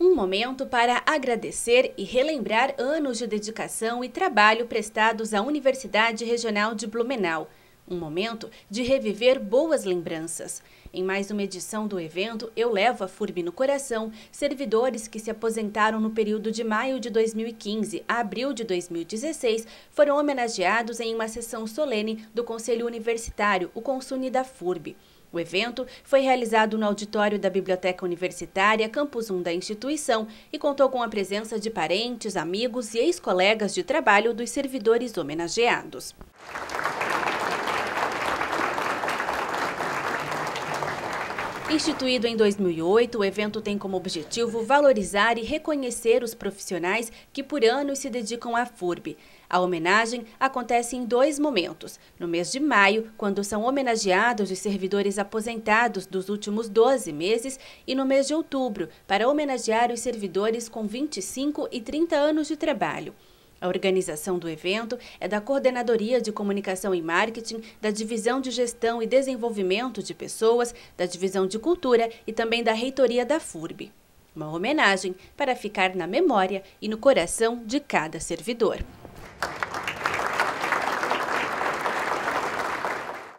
Um momento para agradecer e relembrar anos de dedicação e trabalho prestados à Universidade Regional de Blumenau. Um momento de reviver boas lembranças. Em mais uma edição do evento, eu levo a FURB no coração servidores que se aposentaram no período de maio de 2015 a abril de 2016 foram homenageados em uma sessão solene do Conselho Universitário, o Consune da FURB. O evento foi realizado no auditório da Biblioteca Universitária, Campus 1 da instituição, e contou com a presença de parentes, amigos e ex-colegas de trabalho dos servidores homenageados. Instituído em 2008, o evento tem como objetivo valorizar e reconhecer os profissionais que por anos se dedicam à FURB. A homenagem acontece em dois momentos. No mês de maio, quando são homenageados os servidores aposentados dos últimos 12 meses, e no mês de outubro, para homenagear os servidores com 25 e 30 anos de trabalho. A organização do evento é da Coordenadoria de Comunicação e Marketing, da Divisão de Gestão e Desenvolvimento de Pessoas, da Divisão de Cultura e também da Reitoria da FURB. Uma homenagem para ficar na memória e no coração de cada servidor.